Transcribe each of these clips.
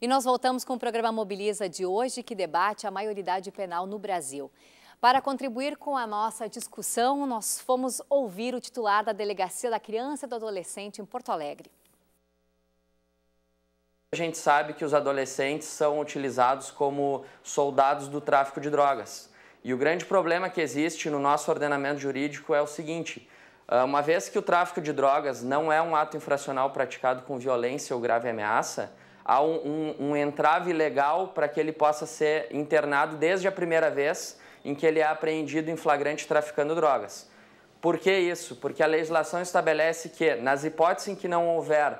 E nós voltamos com o programa Mobiliza de hoje, que debate a maioridade penal no Brasil. Para contribuir com a nossa discussão, nós fomos ouvir o titular da Delegacia da Criança e do Adolescente em Porto Alegre. A gente sabe que os adolescentes são utilizados como soldados do tráfico de drogas. E o grande problema que existe no nosso ordenamento jurídico é o seguinte: ah, uma vez que o tráfico de drogas não é um ato infracional praticado com violência ou grave ameaça, há um, um, um entrave legal para que ele possa ser internado desde a primeira vez em que ele é apreendido em flagrante traficando drogas. Por que isso? Porque a legislação estabelece que, nas hipóteses em que não houver uh,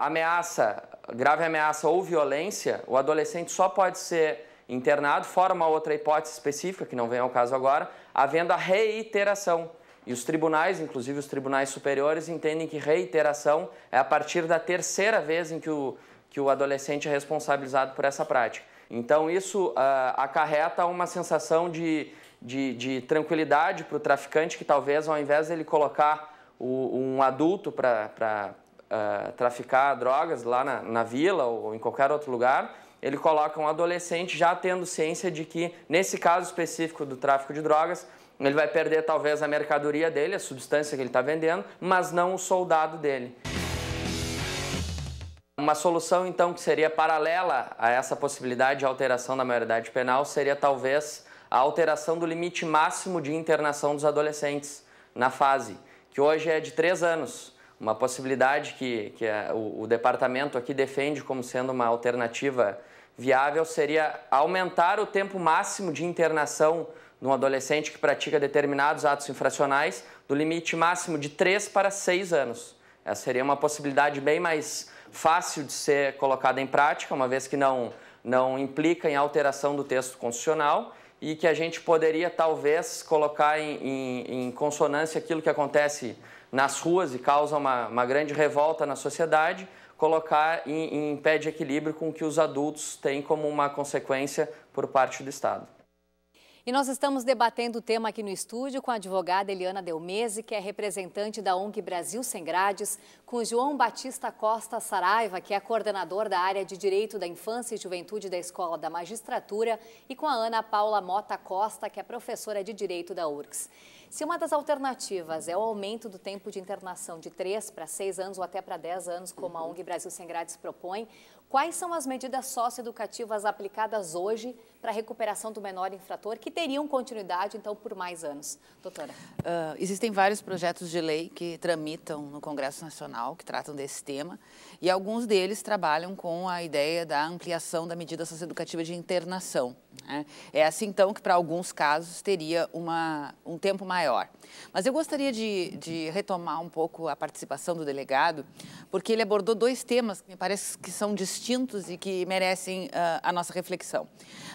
ameaça, grave ameaça ou violência, o adolescente só pode ser internado, fora uma outra hipótese específica, que não vem ao caso agora, havendo a reiteração. E os tribunais, inclusive os tribunais superiores, entendem que reiteração é a partir da terceira vez em que o que o adolescente é responsabilizado por essa prática. Então, isso uh, acarreta uma sensação de, de, de tranquilidade para o traficante, que talvez ao invés dele colocar o, um adulto para uh, ah, traficar drogas lá na, na vila ou em qualquer outro lugar, ele coloca um adolescente já tendo ciência de que, nesse caso específico do tráfico de drogas, ele vai perder talvez a mercadoria dele, a substância que ele está vendendo, mas não o soldado dele. Uma solução, então, que seria paralela a essa possibilidade de alteração da maioridade penal seria talvez a alteração do limite máximo de internação dos adolescentes na fase, que hoje é de três anos. Uma possibilidade que, que é o, o departamento aqui defende como sendo uma alternativa viável seria aumentar o tempo máximo de internação de um adolescente que pratica determinados atos infracionais do limite máximo de três para seis anos. Essa seria uma possibilidade bem mais fácil de ser colocada em prática, uma vez que não, não implica em alteração do texto constitucional e que a gente poderia talvez colocar em, em, em consonância aquilo que acontece nas ruas e causa uma, uma grande revolta na sociedade, colocar em, em pé de equilíbrio com o que os adultos têm como uma consequência por parte do Estado. E nós estamos debatendo o tema aqui no estúdio com a advogada Eliana Delmese, que é representante da ONG Brasil Sem Grades, com João Batista Costa Saraiva, que é coordenador da área de Direito da Infância e Juventude da Escola da Magistratura, e com a Ana Paula Mota Costa, que é professora de Direito da URGS. Se uma das alternativas é o aumento do tempo de internação de 3 para 6 anos ou até para 10 anos, como a uhum. ONG Brasil Sem Grades propõe, quais são as medidas socioeducativas aplicadas hoje para a recuperação do menor infrator que teriam continuidade, então, por mais anos? Doutora. Uh, existem vários projetos de lei que tramitam no Congresso Nacional, que tratam desse tema, e alguns deles trabalham com a ideia da ampliação da medida socioeducativa de internação. Né? É assim, então, que para alguns casos teria uma, um tempo maior. Mas eu gostaria de, de, retomar um pouco a participação do delegado, porque ele abordou dois temas que me parece que são distintos e que merecem uh, a nossa reflexão.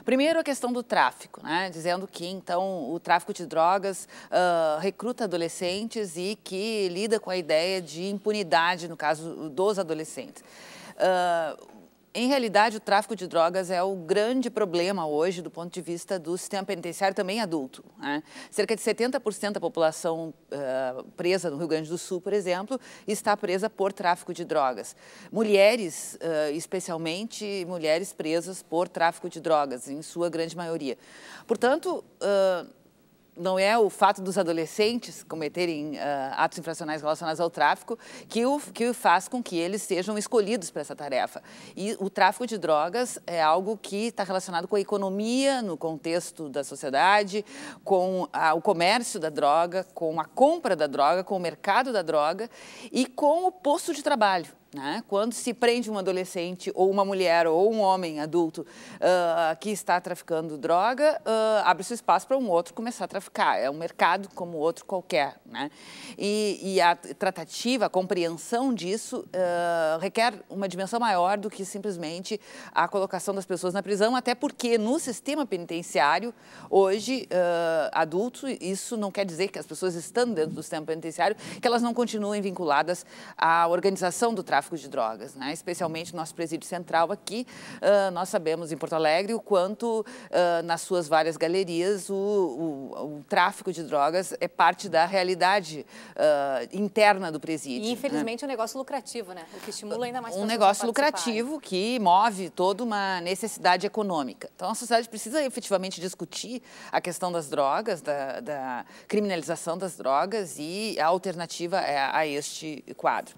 Primeiro, a questão do tráfico, né? dizendo que, então, o tráfico de drogas uh, recruta adolescentes e que lida com a ideia de impunidade, no caso dos adolescentes. Uh, em realidade, o tráfico de drogas é o grande problema hoje do ponto de vista do sistema penitenciário também adulto. Né? Cerca de 70% da população uh, presa no Rio Grande do Sul, por exemplo, está presa por tráfico de drogas. Mulheres, uh, especialmente mulheres presas por tráfico de drogas, em sua grande maioria. Portanto, uh, não é o fato dos adolescentes cometerem uh, atos infracionais relacionados ao tráfico que o, que faz com que eles sejam escolhidos para essa tarefa. E o tráfico de drogas é algo que está relacionado com a economia no contexto da sociedade, com a, o comércio da droga, com a compra da droga, com o mercado da droga e com o posto de trabalho. Né? Quando se prende um adolescente ou uma mulher ou um homem adulto uh, que está traficando droga, uh, abre-se espaço para um outro começar a traficar. É um mercado como outro qualquer. Né? E, e, a tratativa, a compreensão disso uh, requer uma dimensão maior do que simplesmente a colocação das pessoas na prisão, até porque no sistema penitenciário, hoje, adulto, isso não quer dizer que as pessoas estando dentro do sistema penitenciário, que elas não continuem vinculadas à organização do tráfico tráfico de drogas, né? especialmente nosso presídio central aqui. Uh, nós sabemos em Porto Alegre o quanto uh, nas suas várias galerias o, o, o, tráfico de drogas é parte da realidade uh, interna do presídio. E né? infelizmente né? é um negócio lucrativo, né? O que estimula ainda mais Um negócio lucrativo que move toda uma necessidade econômica. Então a sociedade precisa efetivamente discutir a questão das drogas, da, da criminalização das drogas e a alternativa é a este quadro.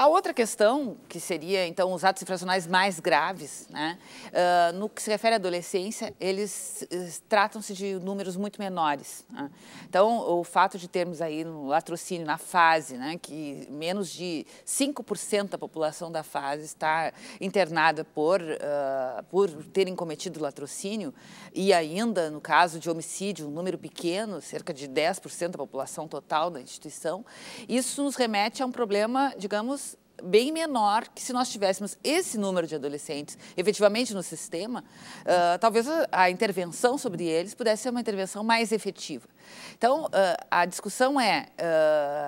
A outra questão, que seria, então, os atos infracionais mais graves, né? Uh, no que se refere à adolescência, eles uh, tratam-se de números muito menores. Né? Então, o fato de termos aí no latrocínio, na fase, né, que menos de 5% da população da fase está internada por, uh, por terem cometido latrocínio, e ainda, no caso de homicídio, um número pequeno, cerca de 10% da população total da instituição, isso nos remete a um problema, digamos, bem menor que se nós tivéssemos esse número de adolescentes efetivamente no sistema, uh, talvez a intervenção sobre eles pudesse ser uma intervenção mais efetiva. Então, uh, a discussão é. Uh,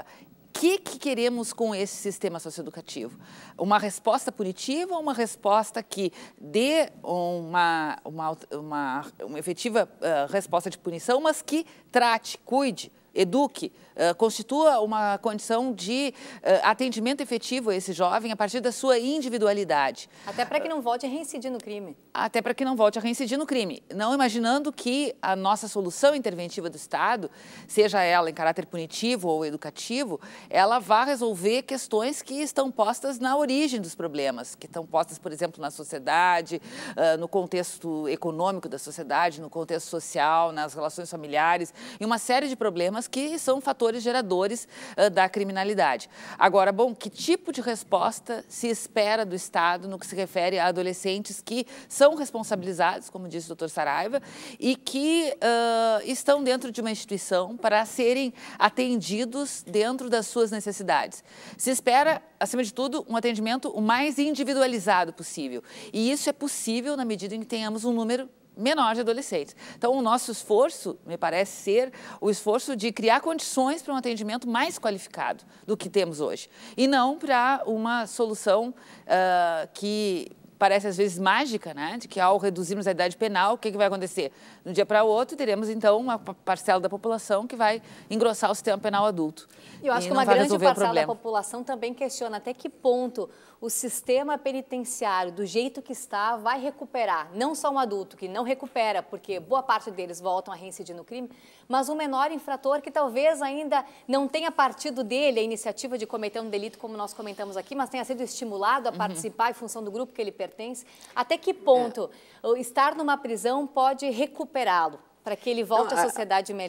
ah, o que, que queremos com esse sistema socioeducativo? Uma resposta punitiva ou uma resposta que dê uma, uma, uma, uma efetiva resposta de punição, mas que trate, cuide eduque, uh, constitua uma condição de uh, atendimento efetivo a esse jovem a partir da sua individualidade. Até para que não volte a reincidir no crime. Até para que não volte a reincidir no crime. Não imaginando que a nossa solução interventiva do Estado, seja ela em caráter punitivo ou educativo, ela vá resolver questões que estão postas na origem dos problemas, que estão postas, por exemplo, na sociedade, uh, no contexto econômico da sociedade, no contexto social, nas relações familiares, e uma série de problemas problemas que são fatores geradores uh, da criminalidade. Agora, bom, que tipo de resposta se espera do Estado no que se refere a adolescentes que são responsabilizados, como disse o doutor Saraiva, e que uh, estão dentro de uma instituição para serem atendidos dentro das suas necessidades? Se espera, acima de tudo, um atendimento o mais individualizado possível. E isso é possível na medida em que tenhamos um número menor de adolescentes. Então, o nosso esforço, me parece ser o esforço de criar condições para um atendimento mais qualificado do que temos hoje, e não para uma solução uh, que parece às vezes mágica, né? De que ao reduzirmos a idade penal, o que, que vai acontecer? No um dia para o outro, teremos então uma parcela da população que vai engrossar o sistema penal adulto. E eu acho e que uma grande parcela da população também questiona até que ponto o sistema penitenciário, do jeito que está, vai recuperar não só um adulto que não recupera, porque boa parte deles voltam a reincidir no crime, mas um menor infrator que talvez ainda não tenha partido dele a iniciativa de cometer um delito, como nós comentamos aqui, mas tenha sido estimulado a uhum. participar uhum. em função do grupo que ele pertence pertence, até que ponto é. estar numa prisão pode recuperá-lo para que ele volte Não, à sociedade melhor?